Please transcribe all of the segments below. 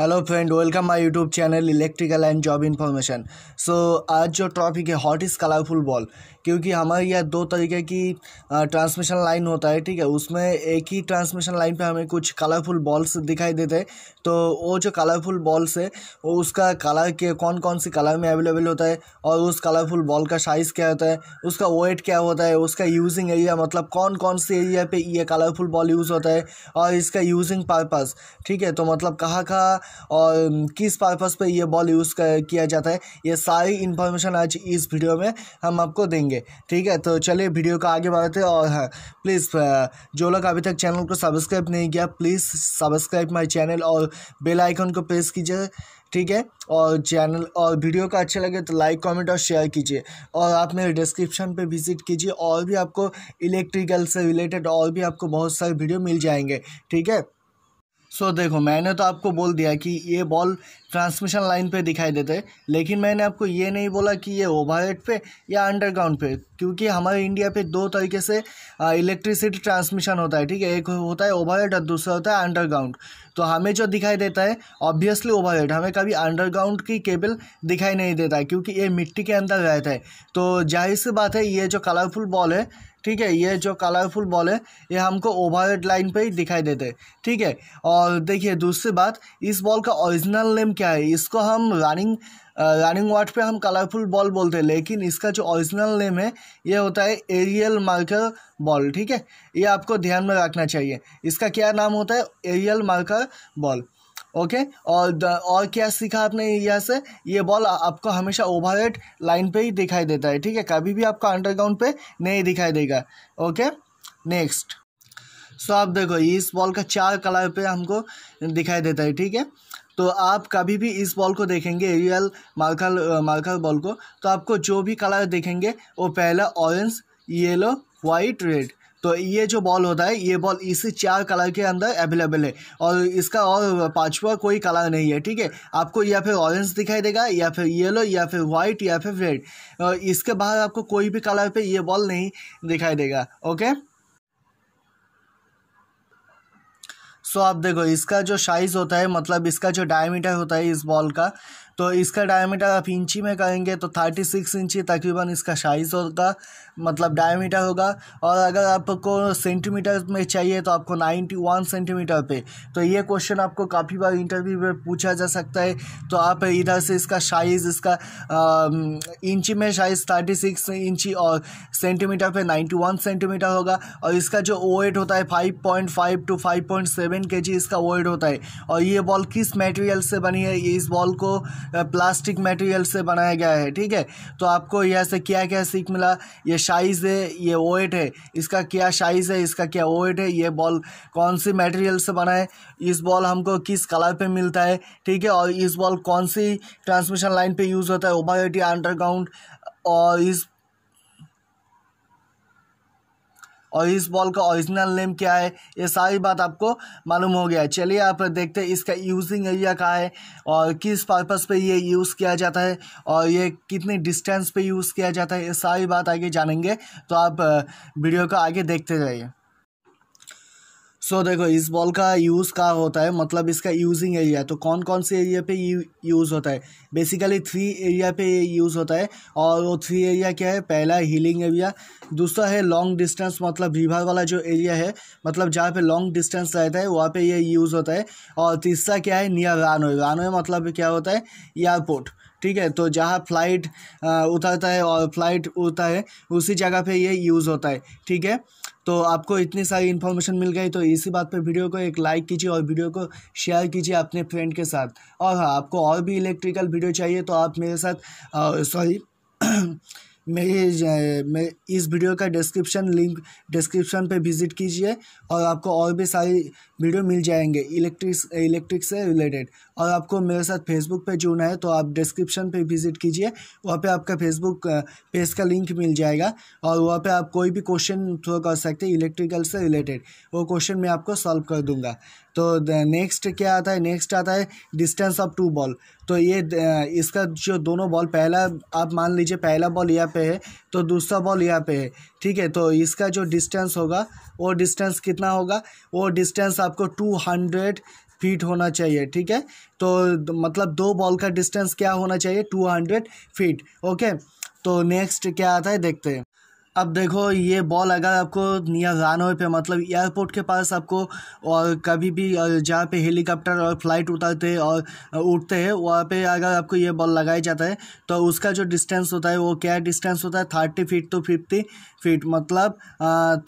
Hello friend welcome my YouTube channel electrical and job information so आज जो topic है hot is colourful ball क्योंकि हमारे यहाँ दो तरीके की ट्रांसमिशन लाइन होता है ठीक है उसमें एक ही ट्रांसमिशन लाइन पे हमें कुछ कलरफुल बॉल्स दिखाई देते हैं तो वो जो कलरफुल बॉल्स है वो उसका कलर के कौन कौन से कलर में अवेलेबल होता है और उस कलरफुल बॉल का साइज़ क्या होता है उसका वेट क्या होता है उसका यूजिंग एरिया मतलब कौन कौन से एरिया पर ये कलरफुल बॉल यूज़ होता है और इसका यूजिंग पर्पज़ ठीक है तो मतलब कहाँ कहाँ और किस पर्पज़ पर यह बॉल यूज़ किया जाता है ये सारी इन्फॉर्मेशन आज इस वीडियो में हम आपको देंगे करेंगे ठीक है तो चलिए वीडियो का आगे बढ़ते और हाँ प्लीज़ हाँ, जो लोग अभी तक चैनल को सब्सक्राइब नहीं किया प्लीज़ सब्सक्राइब माई चैनल और बेल आइकन को प्रेस कीजिए ठीक है और चैनल और वीडियो का अच्छा लगे तो लाइक कमेंट और शेयर कीजिए और आप मेरे डिस्क्रिप्शन पे विजिट कीजिए और भी आपको इलेक्ट्रिकल से रिलेटेड और भी आपको बहुत सारे वीडियो मिल जाएंगे ठीक है सो so, देखो मैंने तो आपको बोल दिया कि ये बॉल ट्रांसमिशन लाइन पे दिखाई देते हैं लेकिन मैंने आपको ये नहीं बोला कि ये ओवरहेड पे या अंडरग्राउंड पे क्योंकि हमारे इंडिया पे दो तरीके से इलेक्ट्रिसिटी ट्रांसमिशन होता है ठीक है एक होता है ओवरहेड और दूसरा होता है अंडरग्राउंड तो हमें जो दिखाई देता है ऑब्वियसली ओवरहेड हमें कभी अंडरग्राउंड की केबल दिखाई नहीं देता है क्योंकि ये मिट्टी के अंदर रहता है तो जाहिर सी बात है ये जो कलरफुल बॉल है ठीक है ये जो कलरफुल बॉल है ये हमको ओवरहेड लाइन पे ही दिखाई देते हैं ठीक है और देखिए दूसरी बात इस बॉल का ओरिजिनल नेम क्या क्या है इसको हम रनिंग रनिंग वाट पे हम कलरफुल बॉल बोलते हैं लेकिन इसका जो ओरिजिनल नेम है ये होता है एरियल मार्कर बॉल ठीक है ये आपको ध्यान में रखना चाहिए इसका क्या नाम होता है aerial marker ball okay okay? और द, और क्या सीखा आपने यहाँ से ये बॉल आपको हमेशा हेड लाइन पे ही दिखाई देता है ठीक है कभी भी आपको अंडरग्राउंड पे नहीं दिखाई देगा ओके नेक्स्ट सो आप देखो इस बॉल का चार कलर पे हमको दिखाई देता है ठीक है तो आप कभी भी इस बॉल को देखेंगे एरियल मार्कर मार्कर बॉल को तो आपको जो भी कलर देखेंगे वो पहला ऑरेंज येलो वाइट रेड तो ये जो बॉल होता है ये बॉल इस चार कलर के अंदर अवेलेबल है और इसका और पांचवा कोई कलर नहीं है ठीक है आपको या फिर ऑरेंज दिखाई देगा या फिर येलो या फिर वाइट या फिर रेड इसके बाहर आपको कोई भी कलर पे ये बॉल नहीं दिखाई देगा ओके सो so, आप देखो इसका जो साइज़ होता है मतलब इसका जो डायमीटर होता है इस बॉल का तो इसका डायमीटर आप इंची में करेंगे तो थर्टी सिक्स इंची तकरीबन इसका साइज़ होगा मतलब डायमीटर होगा और अगर आपको सेंटीमीटर में चाहिए तो आपको नाइन्टी वन सेंटीमीटर पे तो ये क्वेश्चन आपको काफ़ी बार इंटरव्यू में पूछा जा सकता है तो आप इधर से इसका साइज़ इसका इंची में साइज़ थर्टी सिक्स इंची और सेंटीमीटर पे नाइन्टी वन सेंटीमीटर होगा और इसका जो वेट होता है five point five to five point seven K G इसका वेट होता है और ये बॉल किस मटेरियल से बनी है इस बॉल को प्लास्टिक मटेरियल से बनाया गया है ठीक है तो आपको यह से क्या क्या सीख मिला ये साइज़ है ये वेट है इसका क्या साइज़ है इसका क्या वेट है ये बॉल कौन सी मटेरियल से बना है इस बॉल हमको किस कलर पे मिलता है ठीक है और इस बॉल कौन सी ट्रांसमिशन लाइन पे यूज़ होता है ओवर अंडरग्राउंड और इस और इस बॉल का ओरिजिनल नेम क्या है ये सारी बात आपको मालूम हो गया है चलिए आप देखते हैं इसका यूजिंग एरिया कहाँ है और किस पर्पज़ पे ये यूज़ किया जाता है और ये कितने डिस्टेंस पे यूज़ किया जाता है ये सारी बात आगे जानेंगे तो आप वीडियो को आगे देखते जाइए सो so, देखो इस बॉल का यूज़ कहाँ होता है मतलब इसका यूजिंग एरिया तो कौन कौन से एरिया पे यूज़ होता है बेसिकली थ्री एरिया पे यूज़ होता है और वो थ्री एरिया क्या है पहला हीलिंग एरिया दूसरा है लॉन्ग डिस्टेंस मतलब विभाग वाला जो एरिया है मतलब जहाँ पे लॉन्ग डिस्टेंस रहता है वहाँ पे ये यूज़ होता है और तीसरा क्या है नियर रानवे रानवे मतलब क्या होता है एयरपोर्ट ठीक है तो जहाँ फ्लाइट उतरता है और फ्लाइट उड़ता है उसी जगह पे ये यूज़ होता है ठीक है तो आपको इतनी सारी इन्फॉर्मेशन मिल गई तो इसी बात पे वीडियो को एक लाइक कीजिए और वीडियो को शेयर कीजिए अपने फ्रेंड के साथ और हाँ आपको और भी इलेक्ट्रिकल वीडियो चाहिए तो आप मेरे साथ सॉरी मेरे मैं इस वीडियो का डिस्क्रिप्शन लिंक डिस्क्रिप्शन पे विज़िट कीजिए और आपको और भी सारी वीडियो मिल जाएंगे इलेक्ट्रिक इलेक्ट्रिक से रिलेटेड और आपको मेरे साथ फेसबुक पे जुड़ना है तो आप डिस्क्रिप्शन पे विज़िट कीजिए वहाँ पे आपका फेसबुक पेज का लिंक मिल जाएगा और वहाँ पे आप कोई भी क्वेश्चन थ्रो कर सकते हैं इलेक्ट्रिकल से रिलेटेड वो क्वेश्चन मैं आपको सॉल्व कर दूँगा तो नेक्स्ट क्या आता है नेक्स्ट आता है डिस्टेंस ऑफ टू बॉल तो ये uh, इसका जो दोनों बॉल पहला आप मान लीजिए पहला बॉल यहाँ पे है तो दूसरा बॉल यहाँ पे है ठीक है तो इसका जो डिस्टेंस होगा वो डिस्टेंस कितना होगा वो डिस्टेंस आपको टू हंड्रेड फीट होना चाहिए ठीक है तो मतलब दो बॉल का डिस्टेंस क्या होना चाहिए टू हंड्रेड फीट ओके तो नेक्स्ट क्या आता है देखते हैं अब देखो ये बॉल अगर आपको नियर रानवे पे मतलब एयरपोर्ट के पास आपको और कभी भी जहाँ पे हेलीकॉप्टर और फ्लाइट उतरते हैं और उठते हैं वहाँ पे अगर आपको ये बॉल लगाया जाता है तो उसका जो डिस्टेंस होता है वो क्या डिस्टेंस होता है thirty feet to fifty feet मतलब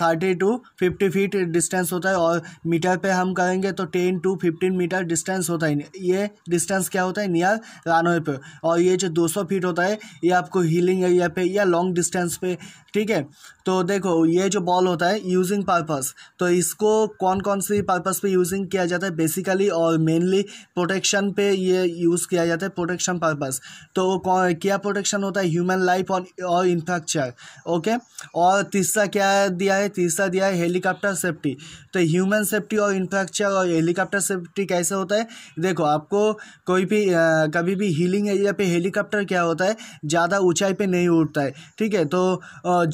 thirty to fifty feet distance होता है और मीटर पर हम करेंगे तो ten to fifteen metre distance होता है ये डिस्टेंस क्या होता है नियर रानवे पे और ये जो दो फीट होता है ये आपको हीलिंग एरिया पे या लॉन्ग डिस्टेंस पे ठीक है है तो देखो ये जो बॉल होता है यूजिंग पर्पस तो इसको कौन कौन सी पर्पस पे यूजिंग किया जाता है बेसिकली और मेनली प्रोटेक्शन पे ये यूज़ किया जाता है प्रोटेक्शन पर्पस तो क्या प्रोटेक्शन होता है ह्यूमन लाइफ और और इंफ्रास्ट्रक्चर ओके और तीसरा क्या दिया है तीसरा दिया है हेलीकॉप्टर सेफ्टी तो ह्यूमन सेफ्टी और इंफ्रास्ट्रक्चर और हेलीकॉप्टर सेफ्टी कैसे होता है देखो आपको कोई भी आ, कभी भी हिलिंग एरिया पे हेलीकॉप्टर क्या होता है ज़्यादा ऊंचाई पे नहीं उड़ता है ठीक है तो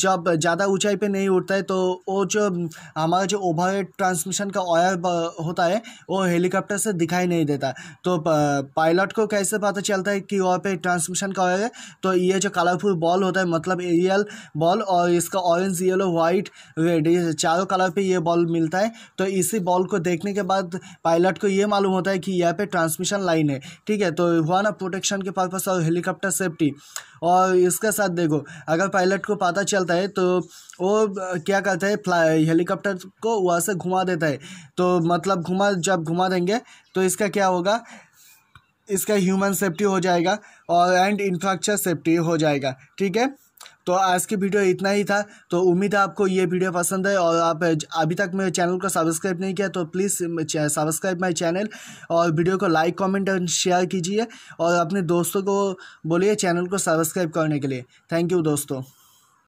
जब जब ज़्यादा ऊंचाई पे नहीं उड़ता है तो वो जो हमारा जो ओवर ट्रांसमिशन का ऑयर होता है वो हेलीकॉप्टर से दिखाई नहीं देता तो पायलट को कैसे पता चलता है कि वहाँ पे ट्रांसमिशन का ऑयर है तो ये जो कलरफुल बॉल होता है मतलब एरियल बॉल और इसका ऑरेंज येलो वाइट रेड ये चारों कलर पर यह बॉल मिलता है तो इसी बॉल को देखने के बाद पायलट को ये मालूम होता है कि यहाँ पे ट्रांसमिशन लाइन है ठीक है तो हुआ ना प्रोटेक्शन के पर्पज़ और हेलीकॉप्टर सेफ्टी और इसके साथ देखो अगर पायलट को पता चलता है है तो वो क्या कहते हैं हेलीकॉप्टर को वहाँ से घुमा देता है तो मतलब घुमा जब घुमा देंगे तो इसका क्या होगा इसका ह्यूमन सेफ्टी हो जाएगा और एंड इंफ्रास्ट्रक्चर सेफ्टी हो जाएगा ठीक है तो आज की वीडियो इतना ही था तो उम्मीद है आपको ये वीडियो पसंद है और आप अभी तक मेरे चैनल को सब्सक्राइब नहीं किया तो प्लीज़ सब्सक्राइब माय चैनल और वीडियो को लाइक कमेंट एंड शेयर कीजिए और अपने दोस्तों को बोलिए चैनल को सब्सक्राइब करने के लिए थैंक यू दोस्तों